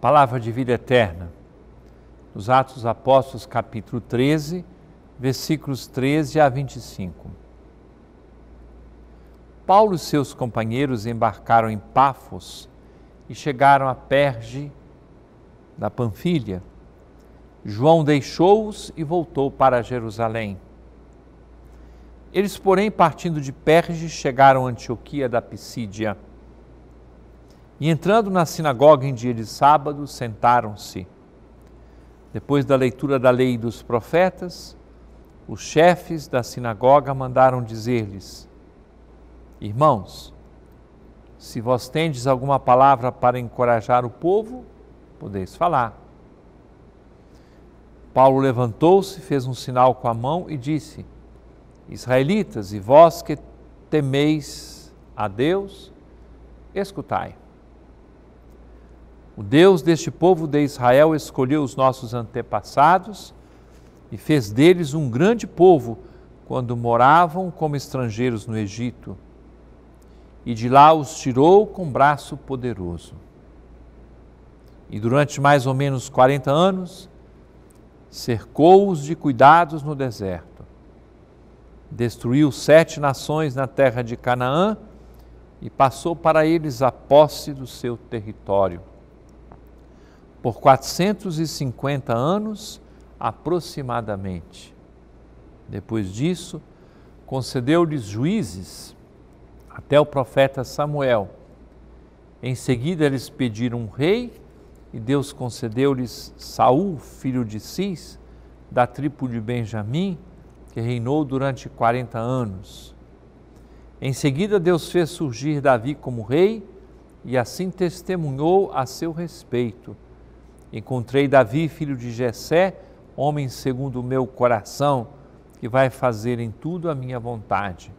palavra de vida eterna. Nos Atos Apóstolos, capítulo 13, versículos 13 a 25. Paulo e seus companheiros embarcaram em Pafos e chegaram a Perge, da Panfilha. João deixou-os e voltou para Jerusalém. Eles, porém, partindo de Perge, chegaram a Antioquia da Pisídia. E entrando na sinagoga em dia de sábado, sentaram-se. Depois da leitura da lei e dos profetas, os chefes da sinagoga mandaram dizer-lhes: Irmãos, se vós tendes alguma palavra para encorajar o povo, podeis falar. Paulo levantou-se, fez um sinal com a mão e disse: Israelitas, e vós que temeis a Deus, escutai. O Deus deste povo de Israel escolheu os nossos antepassados e fez deles um grande povo quando moravam como estrangeiros no Egito. E de lá os tirou com um braço poderoso. E durante mais ou menos 40 anos, cercou-os de cuidados no deserto. Destruiu sete nações na terra de Canaã e passou para eles a posse do seu território por 450 anos aproximadamente. Depois disso, concedeu-lhes juízes até o profeta Samuel. Em seguida, eles pediram um rei e Deus concedeu-lhes Saul, filho de Cis, da tribo de Benjamim, que reinou durante 40 anos. Em seguida, Deus fez surgir Davi como rei e assim testemunhou a seu respeito Encontrei Davi, filho de Jessé, homem segundo o meu coração, que vai fazer em tudo a minha vontade.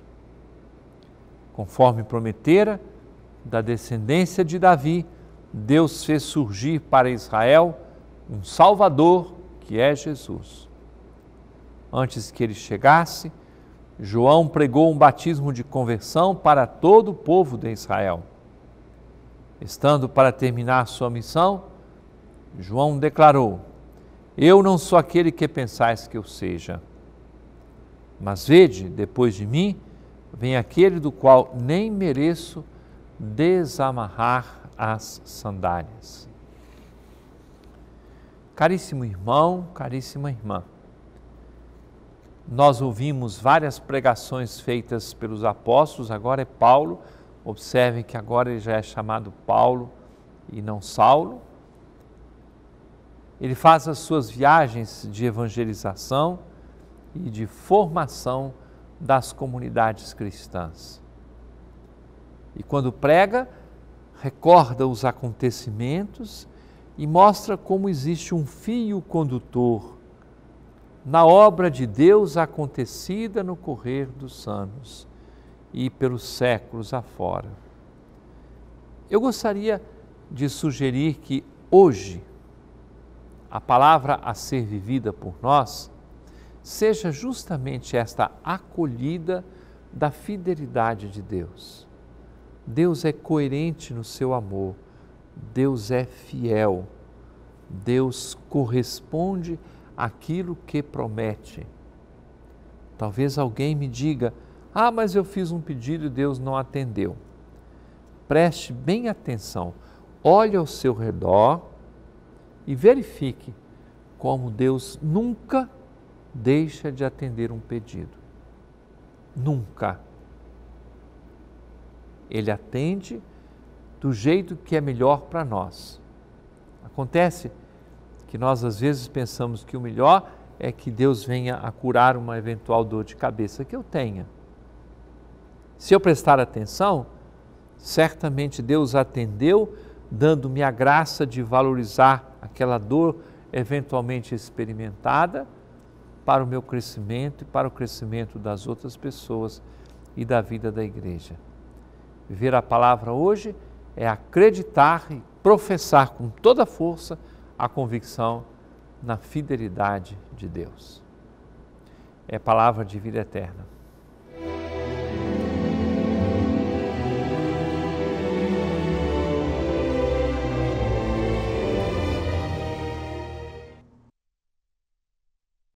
Conforme prometera, da descendência de Davi, Deus fez surgir para Israel um Salvador, que é Jesus. Antes que ele chegasse, João pregou um batismo de conversão para todo o povo de Israel. Estando para terminar sua missão, João declarou: Eu não sou aquele que pensais que eu seja. Mas vede, depois de mim vem aquele do qual nem mereço desamarrar as sandálias. Caríssimo irmão, caríssima irmã, nós ouvimos várias pregações feitas pelos apóstolos, agora é Paulo, observem que agora ele já é chamado Paulo e não Saulo ele faz as suas viagens de evangelização e de formação das comunidades cristãs. E quando prega, recorda os acontecimentos e mostra como existe um fio condutor na obra de Deus acontecida no correr dos anos e pelos séculos afora. Eu gostaria de sugerir que hoje a palavra a ser vivida por nós, seja justamente esta acolhida da fidelidade de Deus. Deus é coerente no seu amor, Deus é fiel, Deus corresponde àquilo que promete. Talvez alguém me diga: Ah, mas eu fiz um pedido e Deus não atendeu. Preste bem atenção, olhe ao seu redor e verifique como Deus nunca deixa de atender um pedido. Nunca. Ele atende do jeito que é melhor para nós. Acontece que nós às vezes pensamos que o melhor é que Deus venha a curar uma eventual dor de cabeça que eu tenha. Se eu prestar atenção, certamente Deus atendeu, dando-me a graça de valorizar aquela dor eventualmente experimentada para o meu crescimento e para o crescimento das outras pessoas e da vida da igreja. Viver a palavra hoje é acreditar e professar com toda a força a convicção na fidelidade de Deus. É palavra de vida eterna.